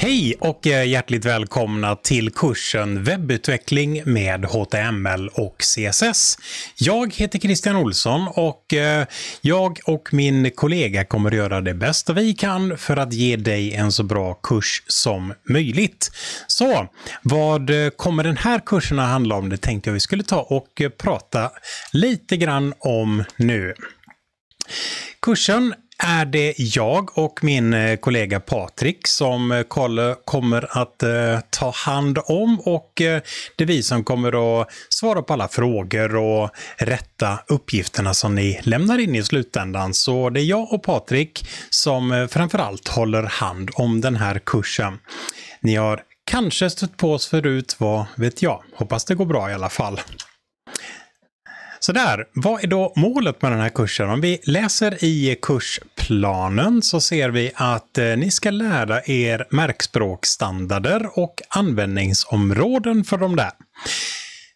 Hej och eh, hjärtligt välkomna till kursen Webbutveckling med HTML och CSS. Jag heter Christian Olsson och eh, jag och min kollega kommer att göra det bästa vi kan för att ge dig en så bra kurs som möjligt. Så vad eh, kommer den här kursen att handla om? Det tänkte jag vi skulle ta och prata lite grann om nu. Kursen är det jag och min eh, kollega Patrik som eh, kommer att eh, ta hand om och det är vi som kommer att svara på alla frågor och rätta uppgifterna som ni lämnar in i slutändan. Så det är jag och Patrik som framförallt håller hand om den här kursen. Ni har kanske stött på oss förut, vad vet jag? Hoppas det går bra i alla fall. Sådär, vad är då målet med den här kursen? Om vi läser i kursplanen så ser vi att eh, ni ska lära er märkspråkstandarder och användningsområden för de där.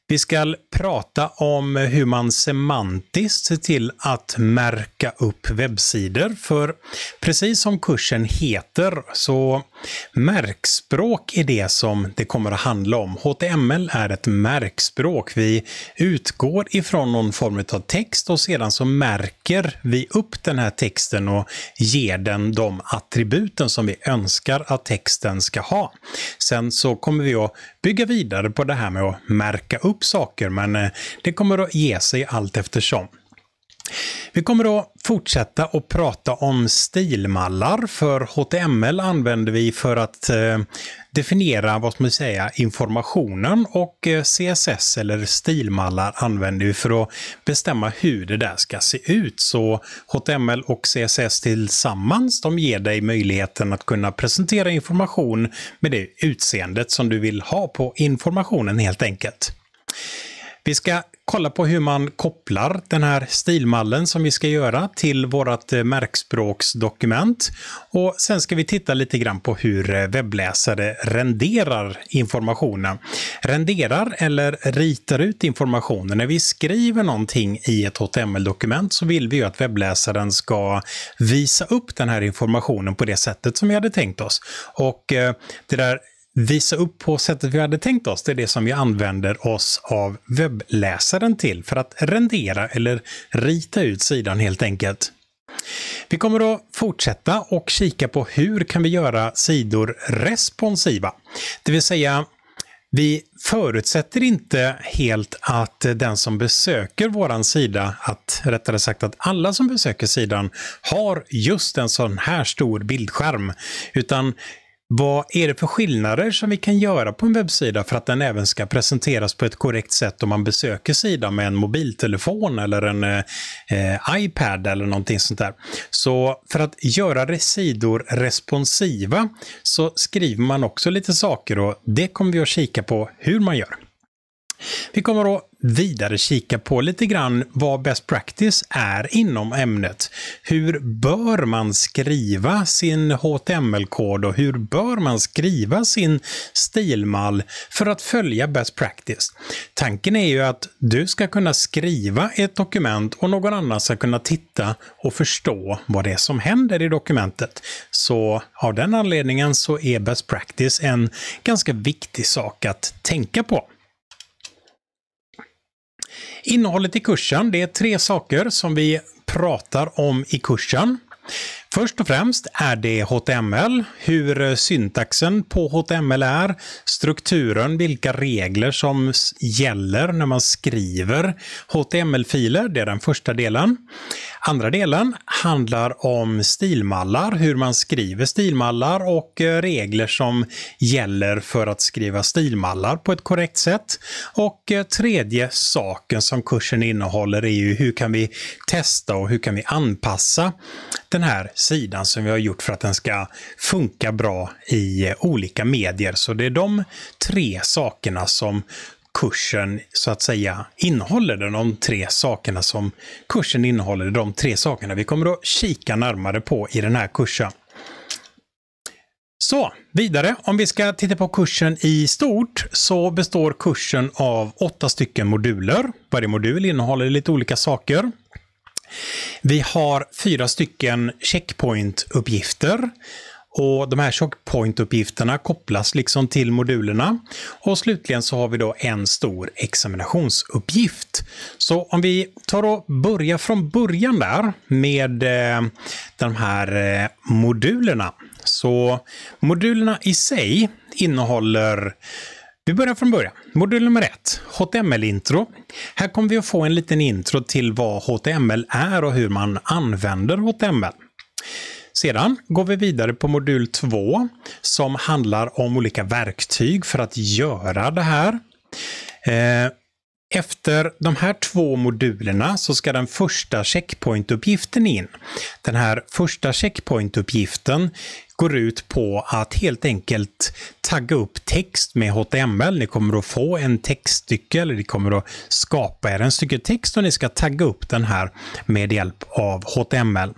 Vi ska prata om hur man semantiskt ser till att märka upp webbsidor, för precis som kursen heter så Märkspråk är det som det kommer att handla om. HTML är ett märkspråk. Vi utgår ifrån någon form av text och sedan så märker vi upp den här texten och ger den de attributen som vi önskar att texten ska ha. Sen så kommer vi att bygga vidare på det här med att märka upp saker, men eh, det kommer att ge sig allt eftersom. Vi kommer att fortsätta att prata om stilmallar, för HTML använder vi för att eh, definiera, vad ska säga, informationen och eh, CSS eller stilmallar använder vi för att bestämma hur det där ska se ut. Så HTML och CSS tillsammans, de ger dig möjligheten att kunna presentera information med det utseendet som du vill ha på informationen helt enkelt. Vi ska kolla på hur man kopplar den här stilmallen som vi ska göra till vårt eh, märkspråksdokument. Och sen ska vi titta lite grann på hur eh, webbläsare renderar informationen. Renderar eller ritar ut informationen. När vi skriver någonting i ett HTML-dokument så vill vi ju att webbläsaren ska visa upp den här informationen på det sättet som vi hade tänkt oss. Och eh, det där visa upp på sättet vi hade tänkt oss. Det är det som vi använder oss av webbläsaren till för att rendera eller rita ut sidan helt enkelt. Vi kommer att fortsätta och kika på hur kan vi göra sidor responsiva? Det vill säga, vi förutsätter inte helt att den som besöker våran sida, att rättare sagt att alla som besöker sidan har just en sån här stor bildskärm. Utan vad är det för skillnader som vi kan göra på en webbsida för att den även ska presenteras på ett korrekt sätt om man besöker sidan med en mobiltelefon eller en eh, iPad eller någonting sånt där. Så för att göra sidor responsiva så skriver man också lite saker och det kommer vi att kika på hur man gör. Vi kommer att vidare kika på lite grann vad best practice är inom ämnet. Hur bör man skriva sin HTML-kod och hur bör man skriva sin stilmall för att följa best practice? Tanken är ju att du ska kunna skriva ett dokument och någon annan ska kunna titta och förstå vad det är som händer i dokumentet. Så av den anledningen så är best practice en ganska viktig sak att tänka på. Innehållet i kursen, det är tre saker som vi pratar om i kursen. Först och främst är det HTML, hur syntaxen på HTML är, strukturen, vilka regler som gäller när man skriver HTML-filer, det är den första delen. Andra delen handlar om stilmallar, hur man skriver stilmallar och eh, regler som gäller för att skriva stilmallar på ett korrekt sätt. Och eh, tredje saken som kursen innehåller är ju hur kan vi testa och hur kan vi anpassa den här sidan som vi har gjort för att den ska funka bra i eh, olika medier. Så det är de tre sakerna som kursen så att säga innehåller, de tre sakerna som kursen innehåller, de tre sakerna vi kommer att kika närmare på i den här kursen. Så, vidare. Om vi ska titta på kursen i stort så består kursen av åtta stycken moduler. Varje modul innehåller lite olika saker. Vi har fyra stycken checkpoint-uppgifter. Och De här checkpoint-uppgifterna kopplas liksom till modulerna. Och slutligen så har vi då en stor examinationsuppgift. Så om vi tar och börjar från början där med eh, de här eh, modulerna. Så modulerna i sig innehåller vi börjar från början. Modul nummer ett, HTML-intro. Här kommer vi att få en liten intro till vad HTML är och hur man använder HTML. Sedan går vi vidare på modul 2 som handlar om olika verktyg för att göra det här. Eh, efter de här två modulerna så ska den första checkpointuppgiften in. Den här första checkpointuppgiften går ut på att helt enkelt tagga upp text med HTML. Ni kommer att få en textstycke, eller ni kommer att skapa er en stycke text och ni ska tagga upp den här med hjälp av HTML.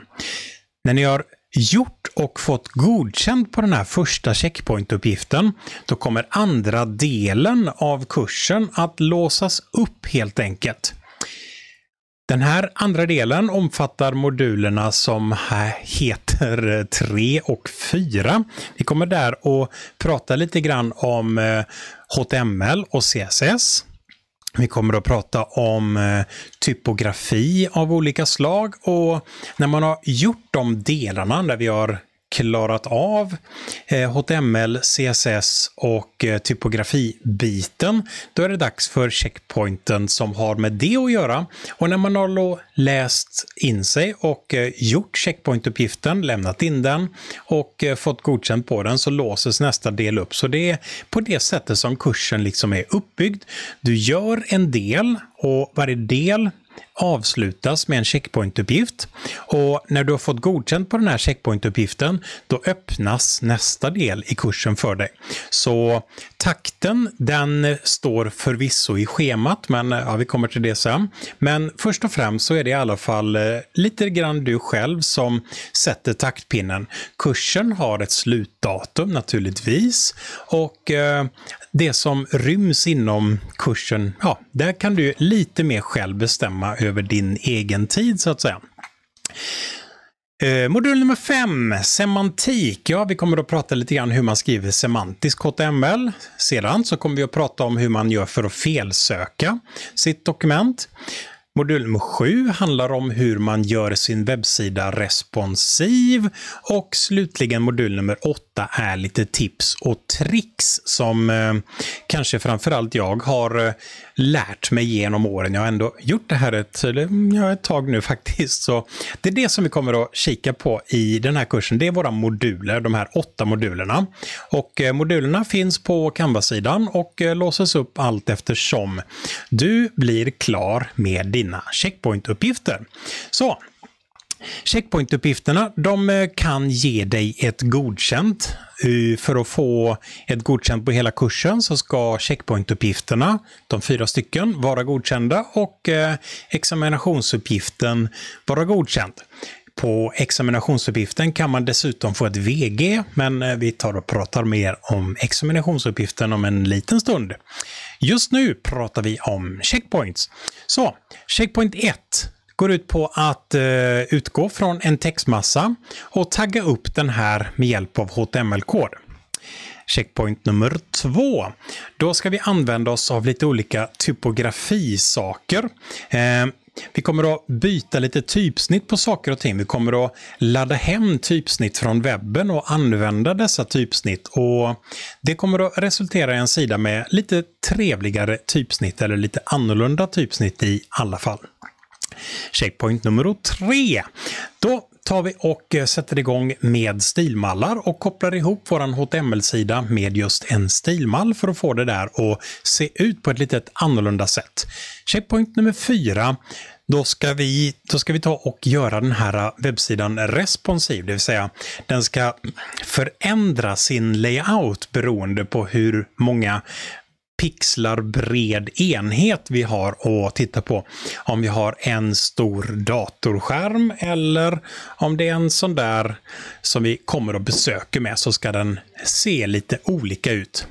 När ni har gjort och fått godkänt på den här första checkpointuppgiften, då kommer andra delen av kursen att låsas upp helt enkelt. Den här andra delen omfattar modulerna som heter 3 och 4. Vi kommer där att prata lite grann om HTML eh, och CSS. Vi kommer att prata om eh, typografi av olika slag och när man har gjort de delarna där vi har klarat av HTML, eh, CSS och eh, typografibiten, då är det dags för checkpointen som har med det att göra. Och när man har läst in sig och eh, gjort checkpointuppgiften, lämnat in den och fått godkänt på den så låses nästa del upp. Så det är på det sättet som kursen liksom är uppbyggd. Du gör en del och varje del avslutas med en checkpointuppgift. Och när du har fått godkänt på den här checkpointuppgiften, då öppnas nästa del i kursen för dig. Så takten, den står förvisso i schemat, men ja, vi kommer till det sen. Men först och främst så är det i alla fall eh, lite grann du själv som sätter taktpinnen. Kursen har ett slutdatum naturligtvis och eh, det som ryms inom kursen, ja, där kan du lite mer själv bestämma över din egen tid så att säga. Eh, modul nummer 5 semantik. Ja, vi kommer att prata lite grann hur man skriver semantisk HTML. Sedan så kommer vi att prata om hur man gör för att felsöka sitt dokument. Modul nummer 7 handlar om hur man gör sin webbsida responsiv och slutligen modul nummer 8 är lite tips och tricks som eh, kanske framförallt jag har eh, lärt mig genom åren. Jag har ändå gjort det här ett, ett tag nu faktiskt. Så det är det som vi kommer att kika på i den här kursen. Det är våra moduler, de här åtta modulerna. Och eh, modulerna finns på Canva-sidan och eh, låses upp allt eftersom du blir klar med dina checkpoint-uppgifter. Så Checkpointuppgifterna de eh, kan ge dig ett godkänt. Eh, för att få ett godkänt på hela kursen så ska checkpointuppgifterna, de fyra stycken, vara godkända och eh, examinationsuppgiften vara godkänd. På examinationsuppgiften kan man dessutom få ett VG, men vi tar och pratar mer om examinationsuppgiften om en liten stund. Just nu pratar vi om checkpoints. Så, checkpoint 1 går ut på att eh, utgå från en textmassa och tagga upp den här med hjälp av HTML-kod. Checkpoint nummer två. Då ska vi använda oss av lite olika typografisaker. Eh, vi kommer att byta lite typsnitt på saker och ting. Vi kommer att ladda hem typsnitt från webben och använda dessa typsnitt. Och det kommer att resultera i en sida med lite trevligare typsnitt eller lite annorlunda typsnitt i alla fall. Checkpoint nummer tre. Då tar vi och eh, sätter igång med stilmallar och kopplar ihop vår HTML-sida med just en stilmall för att få det där att se ut på ett lite annorlunda sätt. Checkpoint nummer fyra då ska, vi, då ska vi ta och göra den här eh, webbsidan responsiv, det vill säga den ska förändra sin layout beroende på hur många pixlar bred enhet vi har att titta på. Om vi har en stor datorskärm eller om det är en sån där som vi kommer och besöker med så ska den se lite olika ut.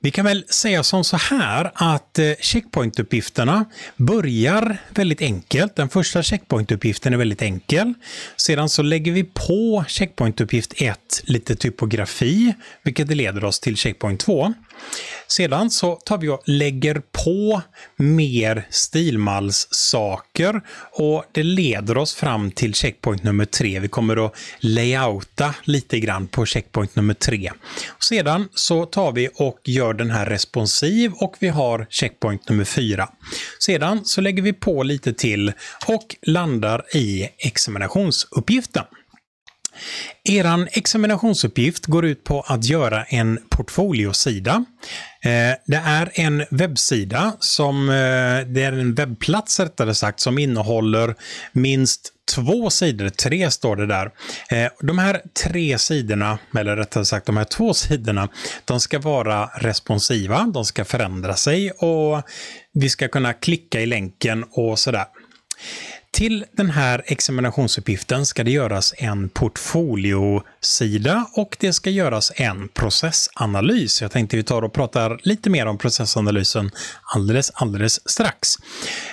Vi kan väl säga som så här att eh, checkpointuppgifterna börjar väldigt enkelt. Den första checkpointuppgiften är väldigt enkel. Sedan så lägger vi på checkpointuppgift 1 lite typografi, vilket leder oss till checkpoint 2. Sedan så tar vi och lägger på mer stilmallssaker och det leder oss fram till checkpoint nummer tre. Vi kommer att layouta lite grann på checkpoint nummer tre. Sedan så tar vi och gör den här responsiv och vi har checkpoint nummer fyra. Sedan så lägger vi på lite till och landar i examinationsuppgiften. Er examinationsuppgift går ut på att göra en portfoliosida. Eh, det är en webbsida, som, eh, det är en webbplats rättare sagt, som innehåller minst två sidor, tre står det där. Eh, de här tre sidorna, eller rättare sagt de här två sidorna, de ska vara responsiva, de ska förändra sig och vi ska kunna klicka i länken och sådär. Till den här examinationsuppgiften ska det göras en portfoliosida och det ska göras en processanalys. Jag tänkte vi tar och pratar lite mer om processanalysen alldeles, alldeles strax.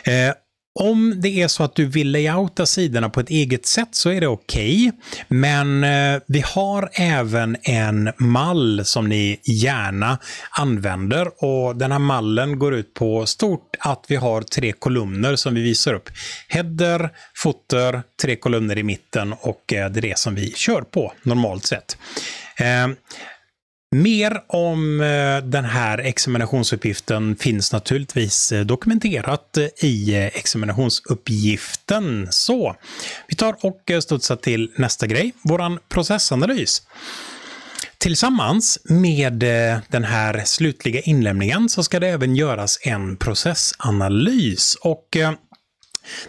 Eh, om det är så att du vill layouta sidorna på ett eget sätt så är det okej. Okay. Men eh, vi har även en mall som ni gärna använder och den här mallen går ut på stort att vi har tre kolumner som vi visar upp. Header, footer, tre kolumner i mitten och eh, det är det som vi kör på normalt sett. Eh, Mer om eh, den här examinationsuppgiften finns naturligtvis eh, dokumenterat eh, i examinationsuppgiften. Så vi tar och studsar till nästa grej, våran processanalys. Tillsammans med den här slutliga inlämningen så ska det även göras en processanalys. Och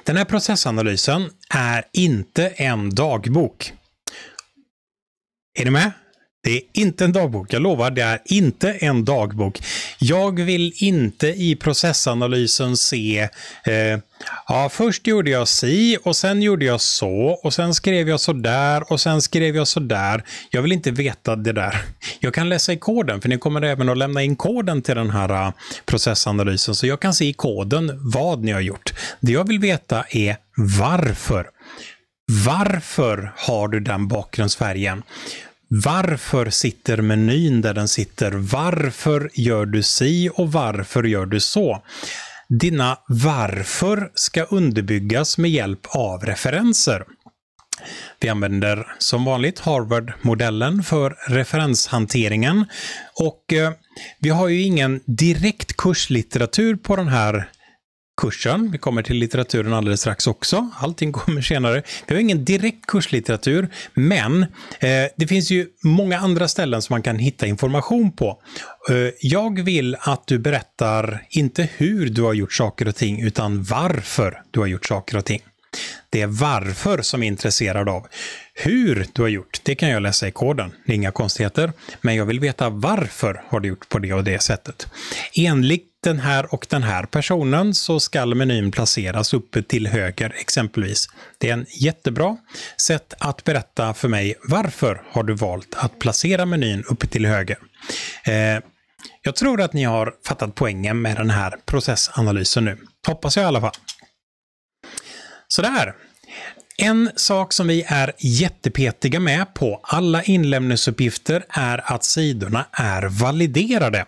den här processanalysen är inte en dagbok. Är ni med? Det är inte en dagbok, jag lovar, det är inte en dagbok. Jag vill inte i processanalysen se, eh, ja först gjorde jag si och sen gjorde jag så och sen skrev jag så där och sen skrev jag så där. Jag vill inte veta det där. Jag kan läsa i koden, för ni kommer även att lämna in koden till den här eh, processanalysen, så jag kan se i koden vad ni har gjort. Det jag vill veta är varför. Varför har du den bakgrundsfärgen? Varför sitter menyn där den sitter? Varför gör du si och varför gör du så? Dina varför ska underbyggas med hjälp av referenser. Vi använder som vanligt Harvard-modellen för referenshanteringen och eh, vi har ju ingen direkt kurslitteratur på den här kursen. Vi kommer till litteraturen alldeles strax också. Allting kommer senare. Vi har ingen direkt kurslitteratur, men eh, det finns ju många andra ställen som man kan hitta information på. Eh, jag vill att du berättar, inte hur du har gjort saker och ting, utan varför du har gjort saker och ting. Det är varför som är intresserad av. Hur du har gjort, det kan jag läsa i koden, det är inga konstigheter. Men jag vill veta varför har du gjort på det och det sättet. Enligt den här och den här personen så skall menyn placeras uppe till höger exempelvis. Det är en jättebra sätt att berätta för mig varför har du valt att placera menyn uppe till höger. Eh, jag tror att ni har fattat poängen med den här processanalysen nu. Hoppas jag i alla fall. Sådär. En sak som vi är jättepetiga med på alla inlämningsuppgifter är att sidorna är validerade.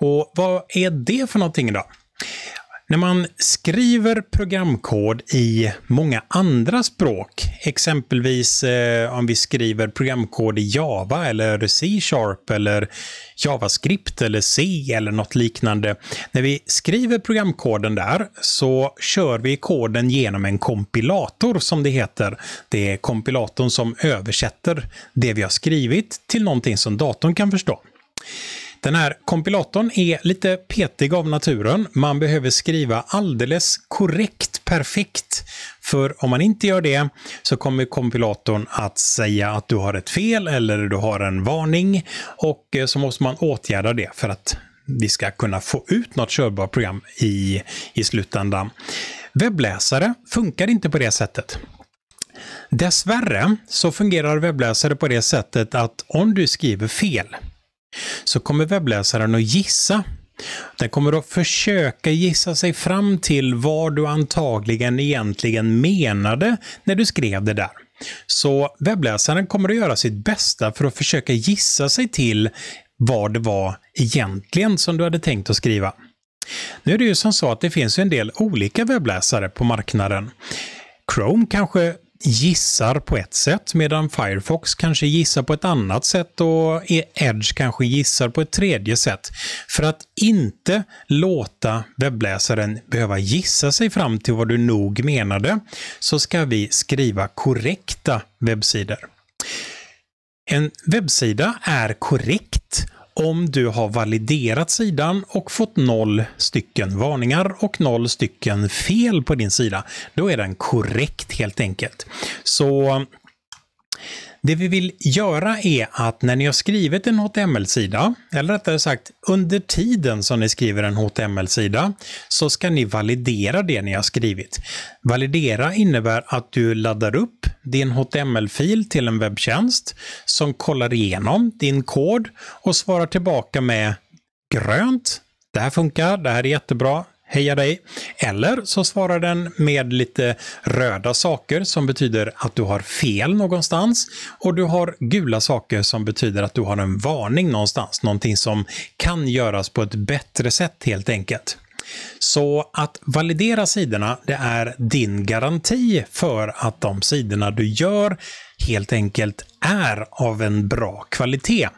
Och vad är det för någonting då? När man skriver programkod i många andra språk, exempelvis eh, om vi skriver programkod i Java eller C-sharp eller JavaScript eller C eller något liknande. När vi skriver programkoden där så kör vi koden genom en kompilator som det heter. Det är kompilatorn som översätter det vi har skrivit till någonting som datorn kan förstå. Den här kompilatorn är lite petig av naturen. Man behöver skriva alldeles korrekt perfekt. För om man inte gör det så kommer kompilatorn att säga att du har ett fel eller du har en varning. Och eh, så måste man åtgärda det för att vi ska kunna få ut något körbart program i, i slutändan. Webbläsare funkar inte på det sättet. Dessvärre så fungerar webbläsare på det sättet att om du skriver fel så kommer webbläsaren att gissa. Den kommer att försöka gissa sig fram till vad du antagligen egentligen menade när du skrev det där. Så webbläsaren kommer att göra sitt bästa för att försöka gissa sig till vad det var egentligen som du hade tänkt att skriva. Nu är det ju som så att det finns en del olika webbläsare på marknaden. Chrome kanske gissar på ett sätt medan Firefox kanske gissar på ett annat sätt och Edge kanske gissar på ett tredje sätt. För att inte låta webbläsaren behöva gissa sig fram till vad du nog menade så ska vi skriva korrekta webbsidor. En webbsida är korrekt om du har validerat sidan och fått noll stycken varningar och noll stycken fel på din sida. Då är den korrekt helt enkelt. Så det vi vill göra är att när ni har skrivit en HTML-sida, eller rättare sagt under tiden som ni skriver en HTML-sida, så ska ni validera det ni har skrivit. Validera innebär att du laddar upp din HTML-fil till en webbtjänst som kollar igenom din kod och svarar tillbaka med grönt, det här funkar, det här är jättebra, heja dig. Eller så svarar den med lite röda saker som betyder att du har fel någonstans och du har gula saker som betyder att du har en varning någonstans, någonting som kan göras på ett bättre sätt helt enkelt. Så att validera sidorna, det är din garanti för att de sidorna du gör helt enkelt är av en bra kvalitet.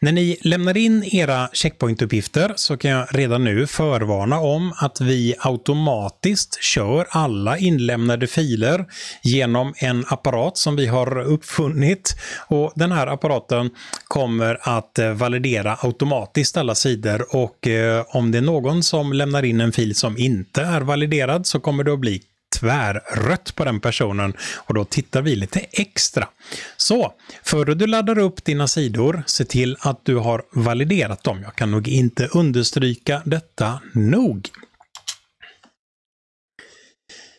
När ni lämnar in era checkpointuppgifter så kan jag redan nu förvarna om att vi automatiskt kör alla inlämnade filer genom en apparat som vi har uppfunnit. Och Den här apparaten kommer att eh, validera automatiskt alla sidor och eh, om det är någon som lämnar in en fil som inte är validerad så kommer det att bli tvärrött på den personen och då tittar vi lite extra. Så, före du laddar upp dina sidor, se till att du har validerat dem. Jag kan nog inte understryka detta nog.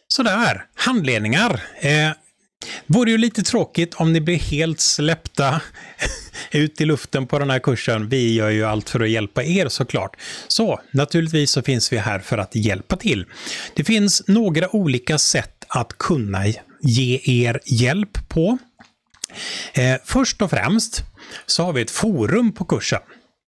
Sådär, handledningar. Eh, det Vore ju lite tråkigt om ni blir helt släppta ut i luften på den här kursen. Vi gör ju allt för att hjälpa er såklart. Så naturligtvis så finns vi här för att hjälpa till. Det finns några olika sätt att kunna ge er hjälp på. Eh, först och främst så har vi ett forum på kursen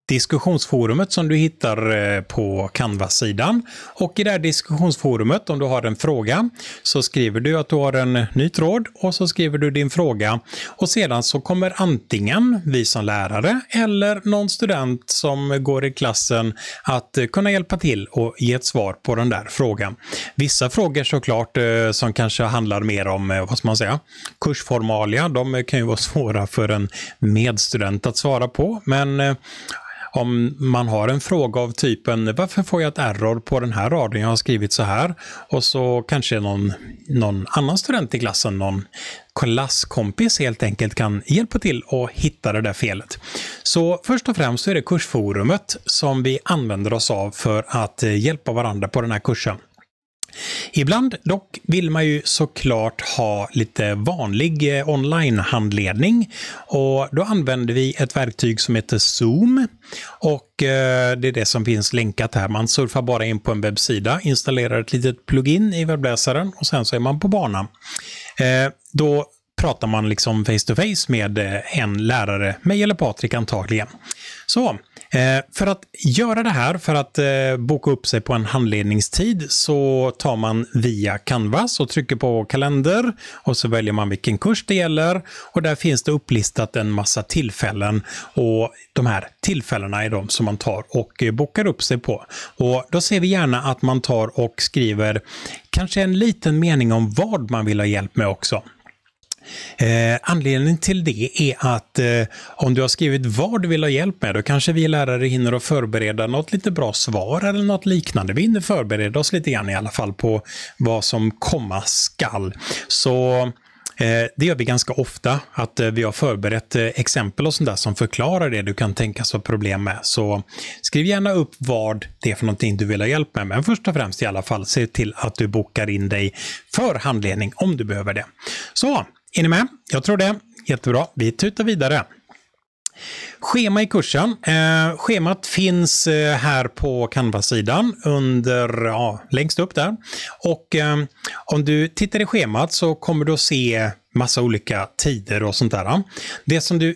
diskussionsforumet som du hittar eh, på Canva-sidan. Och i det här diskussionsforumet, om du har en fråga, så skriver du att du har en ny tråd och så skriver du din fråga. Och sedan så kommer antingen vi som lärare eller någon student som går i klassen att eh, kunna hjälpa till och ge ett svar på den där frågan. Vissa frågor såklart eh, som kanske handlar mer om, vad ska man säga, kursformalia, de kan ju vara svåra för en medstudent att svara på, men om man har en fråga av typen varför får jag ett error på den här raden jag har skrivit så här och så kanske någon, någon annan student i klassen, någon klasskompis helt enkelt kan hjälpa till och hitta det där felet. Så först och främst så är det kursforumet som vi använder oss av för att eh, hjälpa varandra på den här kursen. Ibland dock vill man ju såklart ha lite vanlig eh, onlinehandledning och då använder vi ett verktyg som heter Zoom. Och eh, det är det som finns länkat här. Man surfar bara in på en webbsida, installerar ett litet plugin i webbläsaren och sen så är man på banan. Eh, då pratar man liksom face to face med en lärare, mig eller Patrik antagligen. Så Eh, för att göra det här, för att eh, boka upp sig på en handledningstid så tar man via Canvas och trycker på kalender och så väljer man vilken kurs det gäller och där finns det upplistat en massa tillfällen och de här tillfällena är de som man tar och eh, bokar upp sig på. Och då ser vi gärna att man tar och skriver kanske en liten mening om vad man vill ha hjälp med också. Eh, anledningen till det är att eh, om du har skrivit vad du vill ha hjälp med, då kanske vi lärare hinner att förbereda något lite bra svar eller något liknande. Vi hinner förbereda oss lite grann i alla fall på vad som komma skall. Så eh, det gör vi ganska ofta, att vi har förberett exempel och sånt där som förklarar det du kan tänkas ha problem med. Så skriv gärna upp vad det är för någonting du vill ha hjälp med. Men först och främst i alla fall, se till att du bokar in dig för handledning om du behöver det. Så, är ni med? Jag tror det. Jättebra. Vi tutar vidare. Schema i kursen. Eh, schemat finns eh, här på canvas sidan under, ja, längst upp där. Och eh, om du tittar i schemat så kommer du att se massa olika tider och sånt där. Det som du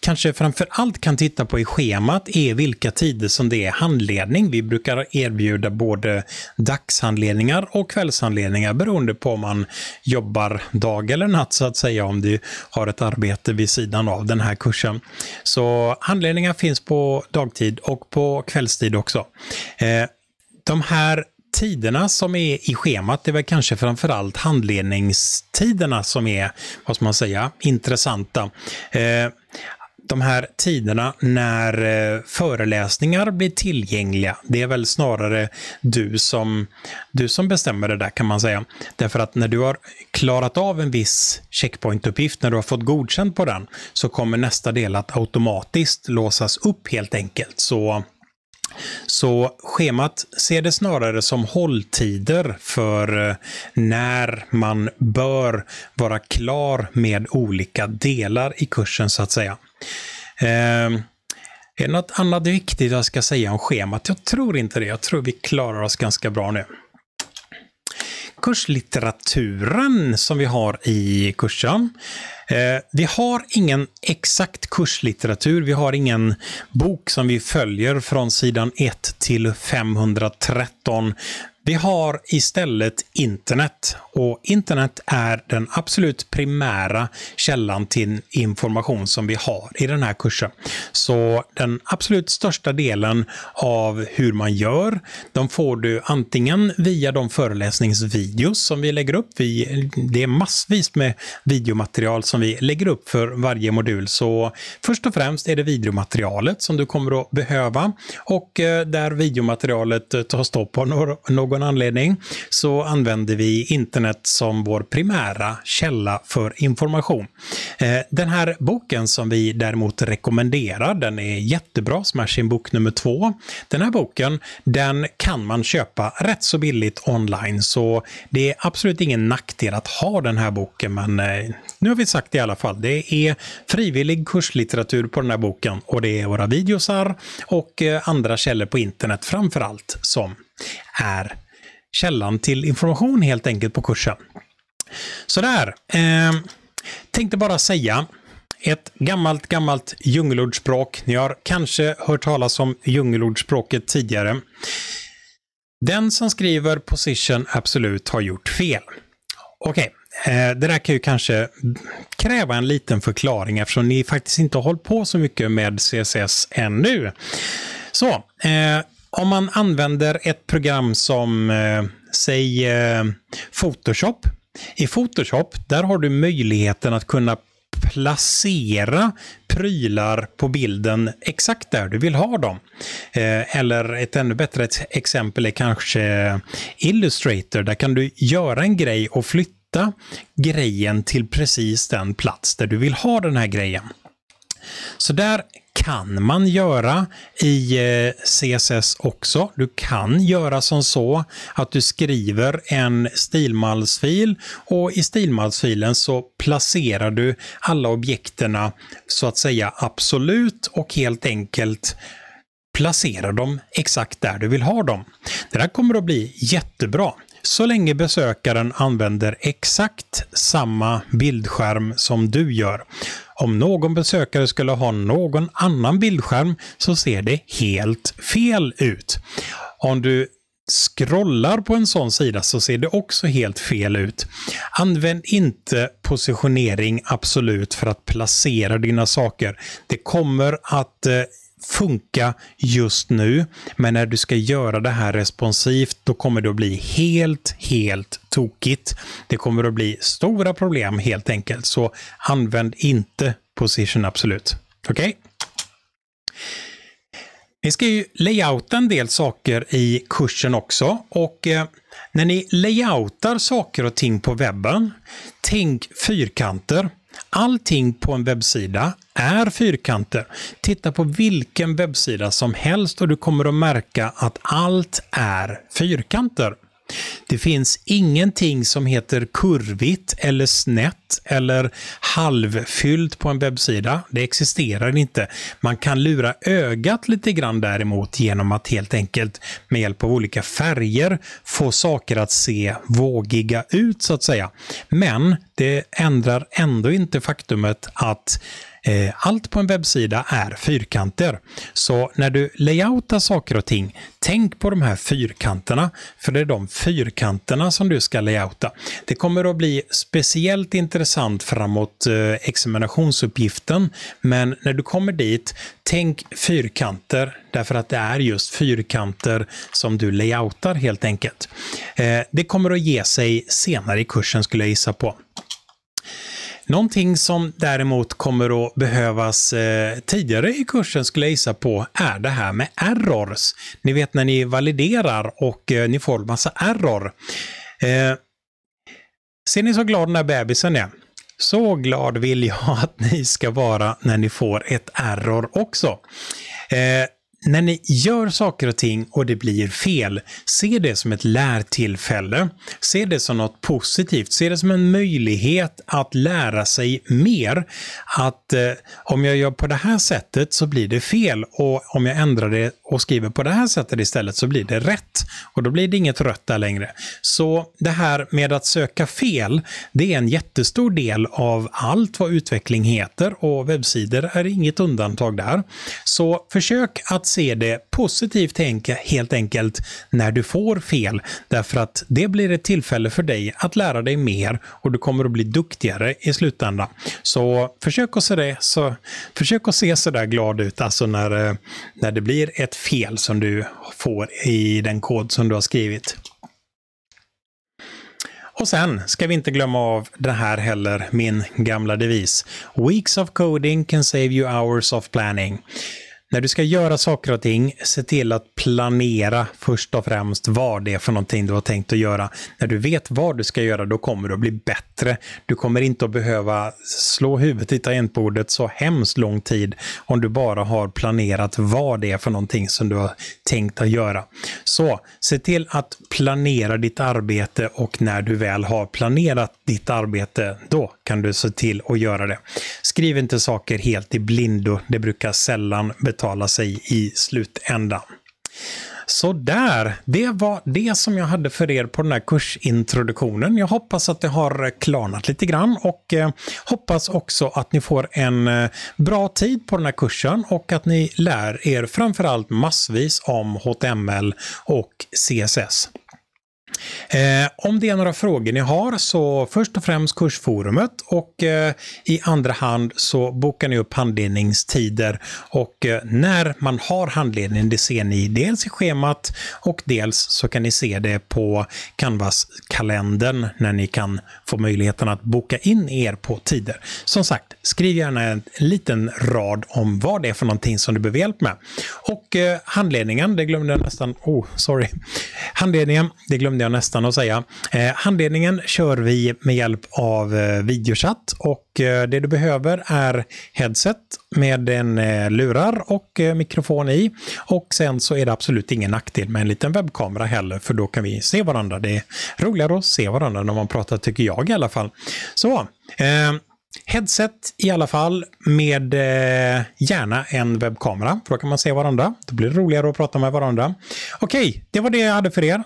kanske framför allt kan titta på i schemat är vilka tider som det är handledning. Vi brukar erbjuda både dagshandledningar och kvällshandledningar beroende på om man jobbar dag eller natt så att säga om du har ett arbete vid sidan av den här kursen. Så handledningar finns på dagtid och på kvällstid också. Eh, de här tiderna som är i schemat, det är väl kanske framförallt handledningstiderna som är, vad ska man säga, intressanta. Eh, de här tiderna när eh, föreläsningar blir tillgängliga. Det är väl snarare du som, du som bestämmer det där kan man säga. Därför att när du har klarat av en viss checkpointuppgift, när du har fått godkänt på den, så kommer nästa del att automatiskt låsas upp helt enkelt. Så så schemat ser det snarare som hålltider för eh, när man bör vara klar med olika delar i kursen så att säga. Ehm, är det något annat viktigt jag ska säga om schemat? Jag tror inte det. Jag tror vi klarar oss ganska bra nu. Kurslitteraturen som vi har i kursen. Ehm, vi har ingen exakt kurslitteratur. Vi har ingen bok som vi följer från sidan 1 till 513 vi har istället internet och internet är den absolut primära källan till information som vi har i den här kursen. Så den absolut största delen av hur man gör, de får du antingen via de föreläsningsvideos som vi lägger upp. Vi, det är massvis med videomaterial som vi lägger upp för varje modul. Så först och främst är det videomaterialet som du kommer att behöva och eh, där videomaterialet eh, tar stopp på någon någon anledning så använder vi internet som vår primära källa för information. Eh, den här boken som vi däremot rekommenderar, den är jättebra, Smashing bok nummer två. Den här boken, den kan man köpa rätt så billigt online, så det är absolut ingen nackdel att ha den här boken, men eh, nu har vi sagt det i alla fall, det är frivillig kurslitteratur på den här boken och det är våra videosar och eh, andra källor på internet framför allt som är källan till information helt enkelt på kursen. Sådär. Eh, tänkte bara säga ett gammalt, gammalt djungelordspråk. Ni har kanske hört talas om djungelordspråket tidigare. Den som skriver position absolut har gjort fel. Okej, okay. Eh, det där kan ju kanske kräva en liten förklaring eftersom ni faktiskt inte har hållit på så mycket med CSS ännu. Så, eh, om man använder ett program som, eh, säg eh, Photoshop. I Photoshop, där har du möjligheten att kunna placera prylar på bilden exakt där du vill ha dem. Eh, eller ett ännu bättre exempel är kanske eh, Illustrator. Där kan du göra en grej och flytta grejen till precis den plats där du vill ha den här grejen. Så där kan man göra i eh, CSS också. Du kan göra som så att du skriver en stilmallsfil och i stilmallsfilen så placerar du alla objekterna så att säga absolut och helt enkelt placerar dem exakt där du vill ha dem. Det där kommer att bli jättebra så länge besökaren använder exakt samma bildskärm som du gör. Om någon besökare skulle ha någon annan bildskärm så ser det helt fel ut. Om du scrollar på en sån sida så ser det också helt fel ut. Använd inte positionering absolut för att placera dina saker. Det kommer att eh, funka just nu. Men när du ska göra det här responsivt, då kommer det att bli helt, helt tokigt. Det kommer att bli stora problem helt enkelt. Så använd inte Position Absolut. Okej? Okay? Ni ska ju layouta en del saker i kursen också och eh, när ni layoutar saker och ting på webben, tänk fyrkanter. Allting på en webbsida är fyrkanter. Titta på vilken webbsida som helst och du kommer att märka att allt är fyrkanter. Det finns ingenting som heter kurvigt eller snett eller halvfyllt på en webbsida. Det existerar inte. Man kan lura ögat lite grann däremot genom att helt enkelt med hjälp av olika färger få saker att se vågiga ut så att säga. Men det ändrar ändå inte faktumet att Eh, allt på en webbsida är fyrkanter. Så när du layoutar saker och ting, tänk på de här fyrkanterna. För det är de fyrkanterna som du ska layouta. Det kommer att bli speciellt intressant framåt eh, examinationsuppgiften. Men när du kommer dit, tänk fyrkanter därför att det är just fyrkanter som du layoutar helt enkelt. Eh, det kommer att ge sig senare i kursen skulle jag gissa på. Någonting som däremot kommer att behövas eh, tidigare i kursen skulle jag gissa på är det här med errors. Ni vet när ni validerar och eh, ni får massa error. Eh, ser ni så glad den här bebisen är? Så glad vill jag att ni ska vara när ni får ett error också. Eh, när ni gör saker och ting och det blir fel, se det som ett lärtillfälle. Se det som något positivt. Se det som en möjlighet att lära sig mer. Att eh, om jag gör på det här sättet så blir det fel och om jag ändrar det och skriver på det här sättet istället så blir det rätt. Och då blir det inget rött där längre. Så det här med att söka fel, det är en jättestor del av allt vad utveckling heter och webbsidor är inget undantag där. Så försök att se det positivt helt enkelt när du får fel, därför att det blir ett tillfälle för dig att lära dig mer och du kommer att bli duktigare i slutändan. Så försök att se, det, så, försök att se sådär glad ut, alltså när, eh, när det blir ett fel som du får i den kod som du har skrivit. Och sen ska vi inte glömma av det här heller, min gamla devis. Weeks of coding can save you hours of planning när du ska göra saker och ting, se till att planera först och främst vad det är för någonting du har tänkt att göra. När du vet vad du ska göra, då kommer du att bli bättre. Du kommer inte att behöva slå huvudet i tangentbordet så hemskt lång tid om du bara har planerat vad det är för någonting som du har tänkt att göra. Så se till att planera ditt arbete och när du väl har planerat ditt arbete, då kan du se till att göra det. Skriv inte saker helt i blindo. Det brukar sällan betala betala sig i slutändan. Så där, det var det som jag hade för er på den här kursintroduktionen. Jag hoppas att det har klarnat lite grann och eh, hoppas också att ni får en eh, bra tid på den här kursen och att ni lär er framförallt massvis om HTML och CSS. Eh, om det är några frågor ni har så först och främst kursforumet och eh, i andra hand så bokar ni upp handledningstider och eh, när man har handledningen det ser ni dels i schemat och dels så kan ni se det på Canvas-kalendern när ni kan få möjligheten att boka in er på tider. Som sagt, skriv gärna en liten rad om vad det är för någonting som du behöver hjälp med. Och eh, handledningen, det glömde jag nästan, oh sorry, handledningen, det glömde jag nästan att säga. Eh, handledningen kör vi med hjälp av eh, videochatt och eh, det du behöver är headset med en lurar och mikrofon i. Och sen så är det absolut ingen nackdel med en liten webbkamera heller för då kan vi se varandra. Det är roligare att se varandra när man pratar tycker jag i alla fall. Så, eh, headset i alla fall med eh, gärna en webbkamera för då kan man se varandra. Då blir det roligare att prata med varandra. Okej, det var det jag hade för er.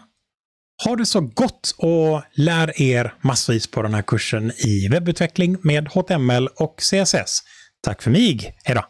Ha det så gott och lär er massvis på den här kursen i webbutveckling med HTML och CSS. Tack för mig! Hejdå!